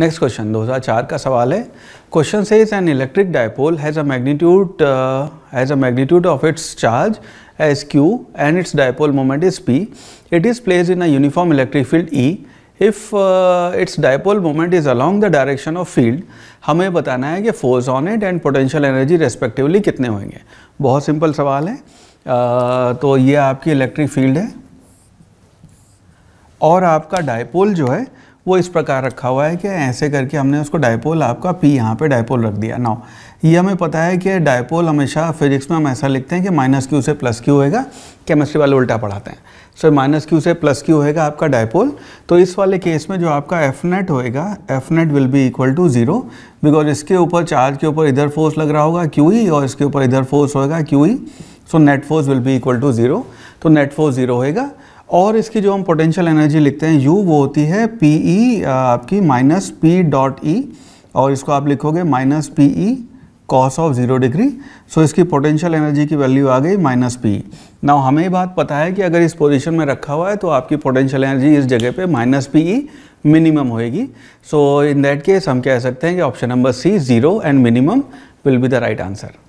next question 2004 का सवाल है क्वेश्चन से is an electric dipole has a magnitude has a magnitude of its charge as q and its dipole moment is p it is place in a uniform electric field E if its dipole moment is along the direction of field हमें बताना है कि force on it and potential energy respectively कितने होंगे बहुत simple सवाल है uh, तो ये आपकी इलेक्ट्रिक फील्ड है और आपका डायपोल जो है वो इस प्रकार रखा हुआ है कि ऐसे करके हमने उसको डायपोल आपका पी यहाँ पे डायपोल रख दिया नाउ ये हमें पता है कि डायपोल हमेशा फिजिक्स में हम ऐसा लिखते हैं कि माइनस क्यू से प्लस क्यू होएगा केमिस्ट्री वाले उल्टा पढ़ाते हैं सर माइनस क्यू से प्लस क्यू होएगा आपका डायपोल तो इस वाले केस में जो आपका एफ नेट होएगा F net will be equal to zero because इसके ऊपर चार्ज के ऊपर इधर फोर्स लग रहा होगा क्यू ही e, और इसके ऊपर इधर फोर्स होएगा क्यू ही so net force will be equal to zero तो नेट फोर्स ज़ीरो होएगा और इसकी जो हम पोटेंशियल एनर्जी लिखते हैं यू वो होती है पी ई e, आपकी माइनस पी डॉट ई और इसको आप लिखोगे minus p E cos of zero degree so इसकी पोटेंशियल एनर्जी की वैल्यू आ गई माइनस पी ना हमें ये बात पता है कि अगर इस पोजीशन में रखा हुआ है तो आपकी पोटेंशियल एनर्जी इस जगह पे माइनस पी ई मिनिमम होएगी सो इन दैट केस हम कह सकते हैं कि option number C zero and minimum will be the right answer